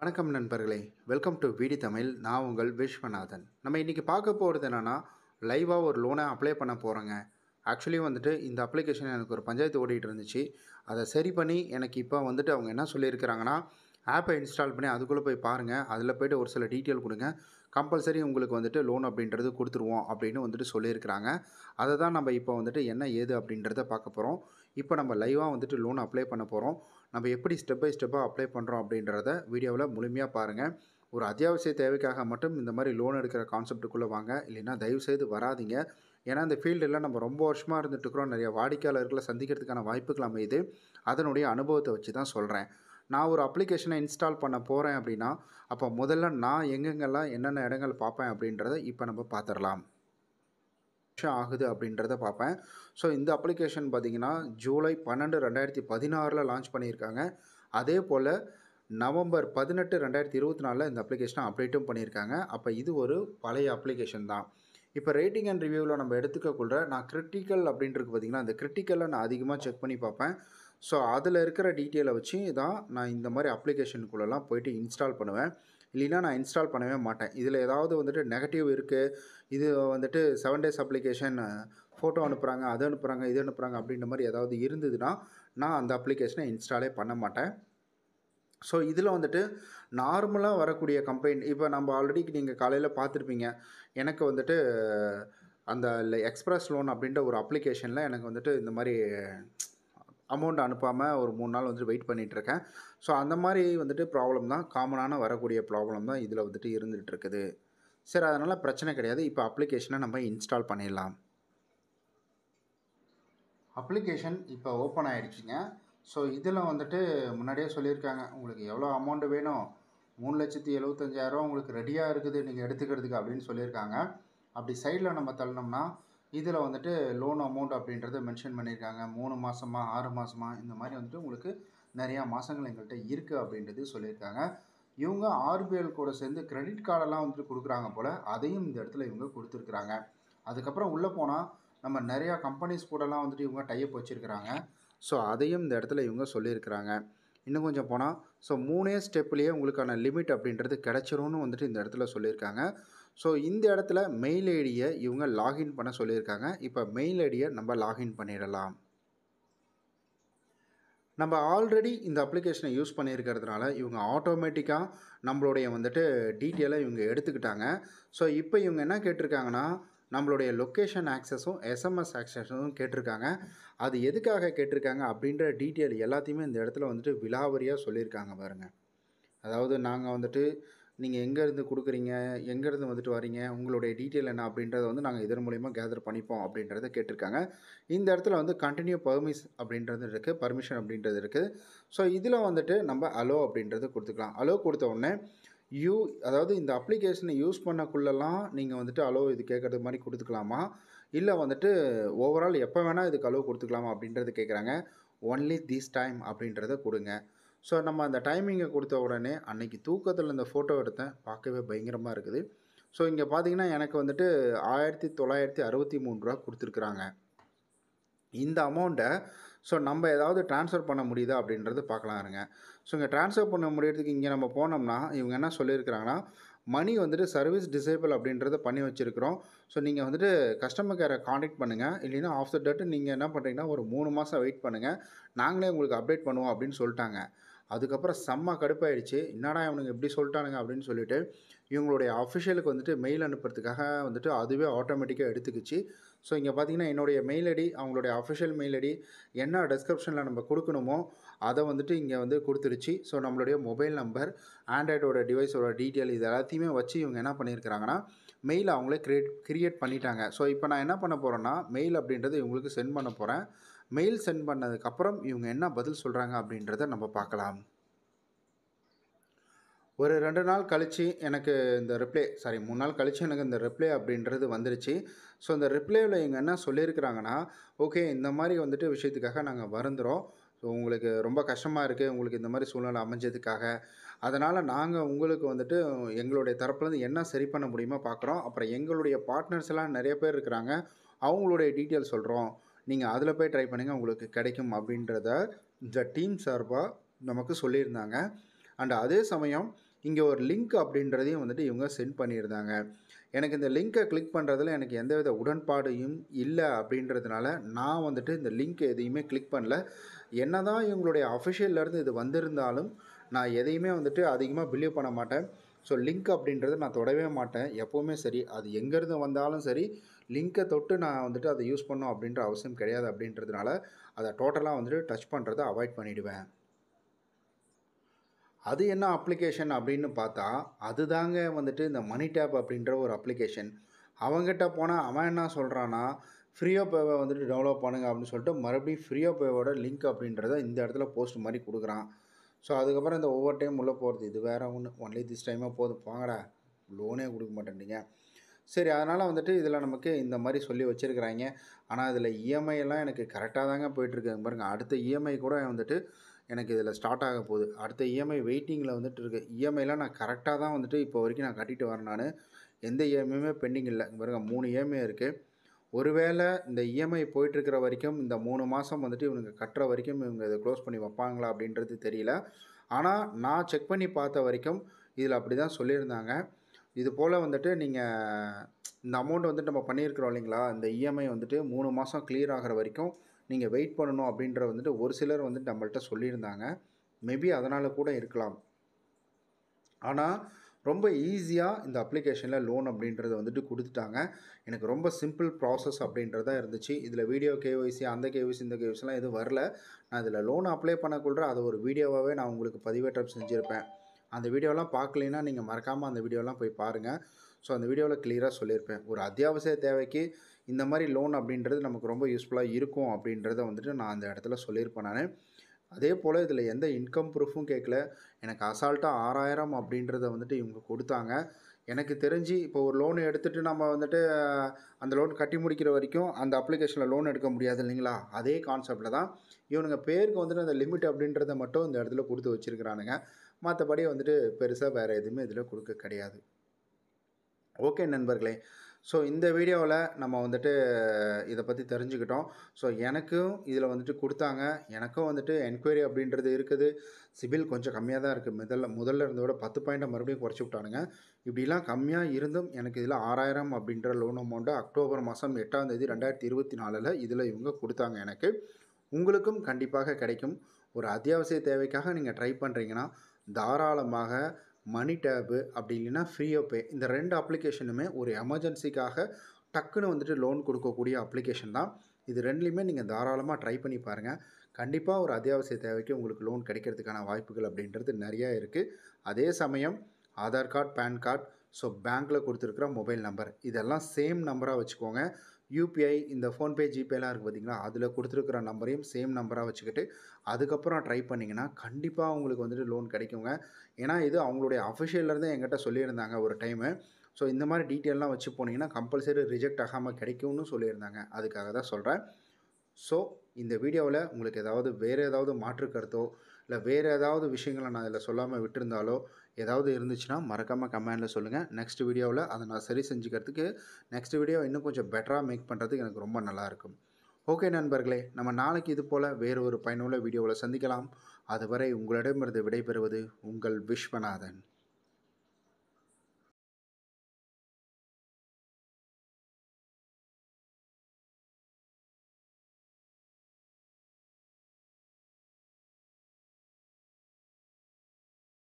வணக்கம் நண்பர்களே welcome to வீடி Tamil நான் உங்கள் விஸ்வநாதன் நம்ம இன்றைக்கி பார்க்க போகிறது என்னென்னா லைவாக ஒரு லோனை அப்ளை பண்ண போகிறோங்க ஆக்சுவலி வந்துட்டு இந்த அப்ளிகேஷன் எனக்கு ஒரு பஞ்சாயத்து ஓடிட்டு இருந்துச்சு அதை சரி பண்ணி எனக்கு இப்போ வந்துட்டு அவங்க என்ன சொல்லியிருக்கிறாங்கன்னா ஆப்பை இன்ஸ்டால் பண்ணி அதுக்குள்ளே போய் பாருங்கள் அதில் போய்ட்டு ஒரு சில டீட்டெயில் கொடுங்க கம்பல்சரி உங்களுக்கு வந்துட்டு லோன் அப்படின்றது கொடுத்துருவோம் அப்படின்னு வந்துட்டு சொல்லியிருக்கிறாங்க அதை தான் நம்ம இப்போ வந்துட்டு என்ன ஏது அப்படின்றத பார்க்க போகிறோம் இப்போ நம்ம லைவாக வந்துட்டு லோன் அப்ளை பண்ண போகிறோம் நம்ம எப்படி ஸ்டெப் பை ஸ்டெப்பாக அப்ளை பண்ணுறோம் அப்படின்றத வீடியோவில் முழுமையாக பாருங்கள் ஒரு அத்தியாவசிய தேவைக்காக மட்டும் இந்த மாதிரி லோன் எடுக்கிற கான்செப்ட்டுக்குள்ளே வாங்க இல்லைன்னா தயவுசெய்து வராதிங்க ஏன்னா இந்த ஃபீல்டில் நம்ம ரொம்ப வருஷமாக இருந்துட்டுருக்குறோம் நிறைய வாடிக்கையாளர்களை சந்திக்கிறதுக்கான வாய்ப்புகள் அமையுது அதனுடைய அனுபவத்தை வச்சு தான் சொல்கிறேன் நான் ஒரு அப்ளிகேஷனை இன்ஸ்டால் பண்ண போகிறேன் அப்படின்னா அப்போ முதல்ல நான் எங்கெங்கெல்லாம் என்னென்ன இடங்கள் பார்ப்பேன் அப்படின்றத இப்போ நம்ம பார்த்துடலாம் ஆகுது அப்படின்றத பார்ப்பேன் ஸோ இந்த அப்ளிகேஷன் பார்த்தீங்கன்னா ஜூலை பன்னெண்டு ரெண்டாயிரத்தி பதினாறில் லான்ச் பண்ணியிருக்காங்க அதே போல் நவம்பர் பதினெட்டு ரெண்டாயிரத்தி இருபத்தி நாலில் இந்த அப்ளிகேஷனை அப்டேட்டும் பண்ணியிருக்காங்க அப்போ இது ஒரு பழைய அப்ளிகேஷன் தான் இப்போ ரேட்டிங் அண்ட் ரிவ்யூவில் நம்ம எடுத்துக்கக்குள்ள நான் கிரிட்டிக்கல் அப்படின்றது பார்த்திங்கன்னா அந்த கிரிட்டிக்கலை நான் அதிகமாக செக் பண்ணி பார்ப்பேன் ஸோ அதில் இருக்கிற டீட்டெயிலை வச்சு தான் நான் இந்த மாதிரி அப்ளிகேஷனுக்குள்ளெல்லாம் போயிட்டு இன்ஸ்டால் பண்ணுவேன் இல்லைன்னா நான் இன்ஸ்டால் பண்ணவே மாட்டேன் இதில் ஏதாவது வந்துட்டு நெகட்டிவ் இருக்குது இது வந்துட்டு செவன் டேஸ் அப்ளிகேஷன் ஃபோட்டோ அனுப்புகிறாங்க அது அனுப்புகிறாங்க இது அனுப்புகிறாங்க அப்படின்ற மாதிரி ஏதாவது இருந்ததுன்னா நான் அந்த அப்ளிகேஷனை இன்ஸ்டாலே பண்ண மாட்டேன் ஸோ இதில் வந்துட்டு நார்மலாக வரக்கூடிய கம்ப்ளைண்ட் இப்போ நம்ம ஆல்ரெடி நீங்கள் காலையில் பார்த்துருப்பீங்க எனக்கு வந்துட்டு அந்த எக்ஸ்பிரஸ் லோன் அப்படின்ற ஒரு அப்ளிகேஷனில் எனக்கு வந்துட்டு இந்த மாதிரி அமௌண்ட் அனுப்பாமல் ஒரு மூணு நாள் வந்துட்டு வெயிட் பண்ணிகிட்ருக்கேன் ஸோ அந்த மாதிரி வந்துட்டு ப்ராப்ளம் தான் காமனான வரக்கூடிய ப்ராப்ளம் தான் இதில் வந்துட்டு இருந்துகிட்ருக்குது சரி அதனால் பிரச்சனை கிடையாது இப்போ அப்ளிகேஷனை நம்ம இன்ஸ்டால் பண்ணிடலாம் அப்ளிகேஷன் இப்போ ஓப்பன் ஆகிடுச்சிங்க ஸோ இதில் வந்துட்டு முன்னாடியே சொல்லியிருக்காங்க உங்களுக்கு எவ்வளோ அமௌண்ட்டு வேணும் மூணு லட்சத்தி எழுபத்தஞ்சாயிரம் உங்களுக்கு ரெடியாக இருக்குது நீங்கள் எடுத்துக்கிறதுக்கு அப்படின்னு சொல்லியிருக்காங்க அப்படி சைடில் நம்ம தள்ளினோம்னா இதில் வந்துட்டு லோன் அமௌண்ட் அப்படின்றத மென்ஷன் பண்ணியிருக்காங்க மூணு மாதமாக ஆறு மாதமா இந்த மாதிரி வந்துட்டு உங்களுக்கு நிறையா மாதங்கள் எங்கள்கிட்ட இருக்குது அப்படின்றது சொல்லியிருக்காங்க இவங்க ஆர்பிஎல் கூட சேர்ந்து கிரெடிட் கார்டெல்லாம் வந்துட்டு கொடுக்குறாங்க போல் அதையும் இந்த இடத்துல இவங்க கொடுத்துருக்குறாங்க அதுக்கப்புறம் உள்ளே போனால் நம்ம நிறையா கம்பெனிஸ் கூடலாம் வந்துட்டு இவங்க டைப் வச்சுருக்கிறாங்க ஸோ அதையும் இந்த இடத்துல இவங்க சொல்லியிருக்கிறாங்க இன்னும் கொஞ்சம் போனால் ஸோ மூணே ஸ்டெப்லேயே உங்களுக்கான லிமிட் அப்படின்றது கிடச்சிரும்னு வந்துட்டு இந்த இடத்துல சொல்லியிருக்காங்க ஸோ இந்த இடத்துல மெயில் ஐடியை இவங்க லாகின் பண்ண சொல்லியிருக்காங்க இப்போ மெயில் ஐடியை நம்ம லாகின் பண்ணிடலாம் நம்ம ஆல்ரெடி இந்த அப்ளிகேஷனை யூஸ் பண்ணியிருக்கிறதுனால இவங்க ஆட்டோமேட்டிக்காக நம்மளுடைய வந்துட்டு டீட்டெயிலை இவங்க எடுத்துக்கிட்டாங்க ஸோ இப்போ இவங்க என்ன கேட்டிருக்காங்கன்னா நம்மளுடைய லொக்கேஷன் ஆக்சஸும் எஸ்எம்எஸ் ஆக்சஸும் கேட்டிருக்காங்க அது எதுக்காக கேட்டிருக்காங்க அப்படின்ற டீட்டெயில் எல்லாத்தையுமே இந்த இடத்துல வந்துட்டு விலாவரியாக சொல்லியிருக்காங்க பாருங்கள் அதாவது நாங்கள் வந்துட்டு நீங்கள் எங்கேருந்து கொடுக்குறீங்க எங்கேருந்து வந்துட்டு வரீங்க உங்களுடைய டீட்டெயில் என்ன அப்படின்றத வந்து நாங்கள் இதன் மூலிமா கேதர் பண்ணிப்போம் அப்படின்றத கேட்டிருக்காங்க இந்த இடத்துல வந்து கண்டினியூ பர்மிஸ் அப்படின்றது இருக்குது பர்மிஷன் அப்படின்றது இருக்குது ஸோ இதில் வந்துட்டு நம்ம அலோ அப்படின்றது கொடுத்துக்கலாம் அலோ கொடுத்த உடனே யூ அதாவது இந்த அப்ளிகேஷனை யூஸ் பண்ணக்குள்ளெல்லாம் நீங்கள் வந்துட்டு அலோவ் இது கேட்குறது மாதிரி கொடுத்துக்கலாமா இல்லை வந்துட்டு ஓவரால் எப்போ வேணால் இதுக்கு அலோவ் கொடுத்துக்கலாமா அப்படின்றது கேட்குறாங்க ஒன்லி திஸ் டைம் அப்படின்றத கொடுங்க ஸோ நம்ம அந்த டைமிங்கை கொடுத்த உடனே அன்னைக்கு தூக்கத்தில் இந்த ஃபோட்டோ எடுத்தேன் பார்க்கவே பயங்கரமாக இருக்குது ஸோ இங்கே பார்த்தீங்கன்னா எனக்கு வந்துட்டு ஆயிரத்தி தொள்ளாயிரத்தி அறுபத்தி மூணு ரூபா கொடுத்துருக்குறாங்க இந்த அமௌண்ட்டை ஸோ நம்ம ஏதாவது ட்ரான்ஸ்ஃபர் பண்ண முடியுதா அப்படின்றது பார்க்கலாம் இருங்க ஸோ இங்கே ட்ரான்ஸ்ஃபர் பண்ண முடியறதுக்கு இங்கே நம்ம போனோம்னா இவங்க என்ன சொல்லியிருக்கிறாங்கன்னா மணி வந்துட்டு சர்வீஸ் டிசேபிள் அப்படின்றத பண்ணி வச்சுருக்கிறோம் ஸோ நீங்கள் வந்துட்டு கஸ்டமர் கேரை காண்டாக்ட் பண்ணுங்கள் இல்லைன்னா ஆஃப் த டேட் நீங்கள் என்ன பண்ணுறீங்கன்னா ஒரு மூணு மாதம் வெயிட் பண்ணுங்கள் நாங்களே உங்களுக்கு அப்டேட் பண்ணுவோம் அப்படின்னு சொல்லிட்டாங்க அதுக்கப்புறம் செம்ம கடுப்பாயிடுச்சு என்னடா இவனுங்க எப்படி சொல்லிட்டானுங்க அப்படின்னு சொல்லிட்டு இவங்களுடைய அஃபிஷியலுக்கு வந்துட்டு மெயில் அனுப்புறதுக்காக வந்துட்டு அதுவே ஆட்டோமேட்டிக்காக எடுத்துக்கிச்சு ஸோ இங்கே பார்த்தீங்கன்னா என்னுடைய மெயில் ஐடி அவங்களுடைய அஃபிஷியல் மெயில் ஐடி என்ன டெஸ்கிரிப்ஷனில் நம்ம கொடுக்கணுமோ அதை வந்துட்டு இங்கே வந்து கொடுத்துருச்சு ஸோ நம்மளுடைய மொபைல் நம்பர் ஆண்ட்ராய்டோட டிவைஸோட டீட்டெயில் இது எல்லாத்தையுமே வச்சு இவங்க என்ன பண்ணியிருக்கிறாங்கன்னா மெயில் அவங்களே க்ரியேட் க்ரியேட் பண்ணிட்டாங்க ஸோ இப்போ நான் என்ன பண்ண போகிறேன்னா மெயில் அப்படின்றது இவங்களுக்கு சென்ட் பண்ண போகிறேன் மெயில் சென்ட் பண்ணதுக்கப்புறம் இவங்க என்ன பதில் சொல்கிறாங்க அப்படின்றத நம்ம பார்க்கலாம் ஒரு ரெண்டு நாள் கழித்து எனக்கு இந்த ரிப்ளை சாரி மூணு நாள் கழித்து எனக்கு இந்த ரிப்ளை அப்படின்றது வந்துருச்சு ஸோ அந்த ரிப்ளேவில் இவங்க என்ன சொல்லியிருக்கிறாங்கன்னா ஓகே இந்த மாதிரி வந்துட்டு விஷயத்துக்காக நாங்கள் வருந்துகிறோம் ஸோ உங்களுக்கு ரொம்ப கஷ்டமாக இருக்குது உங்களுக்கு இந்த மாதிரி சூழ்நிலை அமைஞ்சதுக்காக அதனால் நாங்கள் உங்களுக்கு வந்துட்டு எங்களுடைய தரப்புலேருந்து என்ன சரி பண்ண முடியுமோ பார்க்குறோம் அப்புறம் எங்களுடைய பார்ட்னர்ஸ் எல்லாம் நிறைய பேர் இருக்கிறாங்க அவங்களுடைய டீட்டெயில் சொல்கிறோம் நீங்கள் அதில் போய் ட்ரை பண்ணுங்கள் உங்களுக்கு கிடைக்கும் அப்படின்றத இந்த டீம் சார்பாக நமக்கு சொல்லியிருந்தாங்க அண்ட் அதே சமயம் இங்கே ஒரு லிங்க் அப்படின்றதையும் வந்துட்டு இவங்க சென்ட் பண்ணியிருந்தாங்க எனக்கு இந்த லிங்க்கை கிளிக் பண்ணுறதுல எனக்கு எந்தவித உடன்பாடையும் இல்லை அப்படின்றதுனால நான் வந்துட்டு இந்த லிங்க் எதையுமே கிளிக் பண்ணல என்ன தான் இவங்களுடைய அஃபிஷியல்லேருந்து இது வந்திருந்தாலும் நான் எதையுமே வந்துட்டு அதிகமாக பிலீவ் பண்ண மாட்டேன் ஸோ லிங்க் அப்படின்றத நான் தொடவே மாட்டேன் எப்போவுமே சரி அது எங்கேருந்து வந்தாலும் சரி லிங்க்கை தொட்டு நான் வந்துட்டு அதை யூஸ் பண்ணோம் அப்படின்ற அவசியம் கிடையாது அப்படின்றதுனால அதை டோட்டலாக வந்துட்டு டச் பண்ணுறதை அவாய்ட் பண்ணிவிடுவேன் அது என்ன அப்ளிகேஷன் அப்படின்னு பார்த்தா அதுதாங்க வந்துட்டு இந்த மணி டேப் அப்படின்ற ஒரு அப்ளிகேஷன் அவங்ககிட்ட போனால் அவன் என்ன சொல்கிறான்னா ஃப்ரீயோ பேவை வந்துட்டு டெவலப் பண்ணுங்க அப்படின்னு சொல்லிட்டு மறுபடியும் ஃப்ரீயோ பேவோட லிங்க் அப்படின்றத இந்த இடத்துல போஸ்ட் மாதிரி கொடுக்குறான் ஸோ அதுக்கப்புறம் இந்த ஒவ்வொரு டைம் உள்ளே போகிறது இது வேறு ஒன்று ஒன்லி திஸ் டைமாக போதும் போங்கடா லோனே கொடுக்க மாட்டேன்ட்டீங்க சரி அதனால் வந்துட்டு இதில் நமக்கு இந்த மாதிரி சொல்லி வச்சுருக்கிறாங்க ஆனால் இதில் இஎம்ஐ e எல்லாம் எனக்கு கரெக்டாக தாங்க போயிட்டுருக்கு பாருங்கள் அடுத்த இஎம்ஐ e கூட வந்துட்டு எனக்கு இதில் ஸ்டார்ட் ஆக போகுது அடுத்த இஎம்ஐ e வெயிட்டிங்கில் வந்துட்டு இருக்கு இஎம்ஐலாம் e நான் கரெக்டாக தான் வந்துட்டு இப்போ வரைக்கும் நான் கட்டிட்டு வரேன் நான் எந்த இஎம்ஐயுமே e பெண்டிங் இல்லை பாருங்க மூணு இஎம்ஐ இருக்குது ஒருவேளை இந்த இஎம்ஐ போயிட்டுருக்கிற வரைக்கும் இந்த மூணு மாதம் வந்துட்டு இவனுங்க கட்டுற வரைக்கும் இவங்க இதை க்ளோஸ் பண்ணி வைப்பாங்களா அப்படின்றது தெரியல ஆனால் நான் செக் பண்ணி பார்த்த வரைக்கும் இதில் அப்படி தான் சொல்லியிருந்தாங்க இது போல் வந்துட்டு நீங்கள் இந்த அமௌண்ட் வந்துட்டு நம்ம பண்ணியிருக்கிறோம் இல்லைங்களா இந்த இஎம்ஐ வந்துட்டு மூணு மாதம் கிளியர் ஆகிற வரைக்கும் நீங்கள் வெயிட் பண்ணணும் அப்படின்ற வந்துட்டு ஒரு சிலர் வந்துட்டு நம்மள்கிட்ட சொல்லியிருந்தாங்க மேபி அதனால் கூட இருக்கலாம் ஆனால் ரொம்ப ஈஸியாக இந்த அப்ளிகேஷனில் லோன் அப்படின்றத வந்துட்டு கொடுத்துட்டாங்க எனக்கு ரொம்ப சிம்பிள் ப்ராசஸ் அப்படின்றதா இருந்துச்சு இதில் வீடியோ கேஒய்சி அந்த கேஒய்சி இந்த கேஒய்சிலாம் எதுவும் வரல நான் இதில் லோன் அப்ளை பண்ணக்குள்ள அதை ஒரு வீடியோவாகவே நான் உங்களுக்கு பதிவேற்றம் செஞ்சுருப்பேன் அந்த வீடியோலாம் பார்க்கலைன்னா நீங்கள் மறக்காமல் அந்த வீடியோலாம் போய் பாருங்கள் ஸோ அந்த வீடியோவில் கிளியராக சொல்லியிருப்பேன் ஒரு அத்தியாவசிய தேவைக்கு இந்த மாதிரி லோன் அப்படின்றது நமக்கு ரொம்ப யூஸ்ஃபுல்லாக இருக்கும் அப்படின்றத வந்துட்டு நான் அந்த இடத்துல சொல்லியிருப்பேன் நான் அதே போல் இதில் எந்த இன்கம் ப்ரூஃபும் கேட்கல எனக்கு அசால்ட்டாக ஆறாயிரம் அப்படின்றத வந்துட்டு இவங்க கொடுத்தாங்க எனக்கு தெரிஞ்சு இப்போ ஒரு லோன் எடுத்துகிட்டு நம்ம வந்துட்டு அந்த லோன் கட்டி முடிக்கிற வரைக்கும் அந்த அப்ளிகேஷனில் லோன் எடுக்க முடியாது இல்லைங்களா அதே கான்செப்டில் தான் இவனுங்க பேருக்கு வந்துட்டு அந்த லிமிட் அப்படின்றத மட்டும் இந்த இடத்துல கொடுத்து வச்சுருக்கிறானுங்க மற்றபடி வந்துட்டு பெருசாக வேறு எதுவுமே இதில் கொடுக்க கிடையாது ஓகே நண்பர்களே ஸோ இந்த வீடியோவில் நம்ம வந்துட்டு இதை பற்றி தெரிஞ்சுக்கிட்டோம் ஸோ எனக்கும் இதில் வந்துட்டு கொடுத்தாங்க எனக்கும் வந்துட்டு என்கொயரி அப்படின்றது இருக்குது சிபில் கொஞ்சம் கம்மியாக தான் இருக்குது முதல்ல முதல்ல இருந்தோட பத்து பாயிண்டை மறுபடியும் குறைச்சி விட்டானுங்க இப்படிலாம் கம்மியாக இருந்தும் எனக்கு இதில் ஆறாயிரம் அப்படின்ற லோன் அமௌண்ட்டு அக்டோபர் மாதம் எட்டாம் தேதி ரெண்டாயிரத்தி இருபத்தி நாலில் இதில் இவங்க கொடுத்தாங்க எனக்கு உங்களுக்கும் கண்டிப்பாக கிடைக்கும் ஒரு அத்தியாவசிய தேவைக்காக நீங்கள் ட்ரை பண்ணுறீங்கன்னா தாராளமாக மணி டேபு அப்படி இல்லைன்னா ஃப்ரீயோ பே இந்த ரெண்டு அப்ளிகேஷனுமே ஒரு எமர்ஜென்சிக்காக டக்குன்னு வந்துட்டு லோன் கொடுக்கக்கூடிய அப்ளிகேஷன் தான் இது ரெண்டுலேயுமே நீங்கள் தாராளமாக ட்ரை பண்ணி பாருங்கள் கண்டிப்பாக ஒரு அத்தியாவசிய தேவைக்கு உங்களுக்கு லோன் கிடைக்கிறதுக்கான வாய்ப்புகள் அப்படின்றது நிறையா இருக்குது அதே சமயம் Aadhaar card PAN card so பேங்க்கில் கொடுத்துருக்குற மொபைல் நம்பர் இதெல்லாம் சேம் நம்பராக வச்சுக்கோங்க யூபிஐ இந்த ஃபோன்பே ஜிபேலாம் இருக்குது பார்த்திங்களா அதில் கொடுத்துருக்குற நம்பரையும் சேம் நம்பராக வச்சுக்கிட்டு அதுக்கப்புறம் ட்ரை பண்ணிங்கன்னா கண்டிப்பாக உங்களுக்கு வந்துட்டு லோன் கிடைக்குங்க ஏன்னா இது அவங்களுடைய அஃபிஷியலேருந்தே எங்கிட்ட சொல்லியிருந்தாங்க ஒரு டைமு ஸோ இந்த மாதிரி டீட்டெயிலெலாம் வச்சு போனீங்கன்னா கம்பல்சரி ரிஜெக்ட் ஆகாமல் கிடைக்கும்னு சொல்லியிருந்தாங்க அதுக்காக தான் சொல்கிறேன் ஸோ இந்த வீடியோவில் உங்களுக்கு ஏதாவது வேறு ஏதாவது மாற்று கருத்தோ இல்லை வேறு ஏதாவது விஷயங்களை நான் இதில் சொல்லாமல் விட்டுருந்தாலோ ஏதாவது இருந்துச்சுன்னா மறக்காமல் கமெண்டில் சொல்லுங்கள் நெக்ஸ்ட் வீடியோவில் அதை நான் சரி செஞ்சுக்கிறதுக்கு நெக்ஸ்ட் வீடியோ இன்னும் கொஞ்சம் பெட்டராக மேக் பண்ணுறதுக்கு எனக்கு ரொம்ப நல்லாயிருக்கும் ஓகே நண்பர்களே நம்ம நாளைக்கு இது போல் வேறு ஒரு பயனுள்ள வீடியோவில் சந்திக்கலாம் அதுவரை உங்களிடமிருந்து விடைபெறுவது உங்கள் விஸ்வநாதன்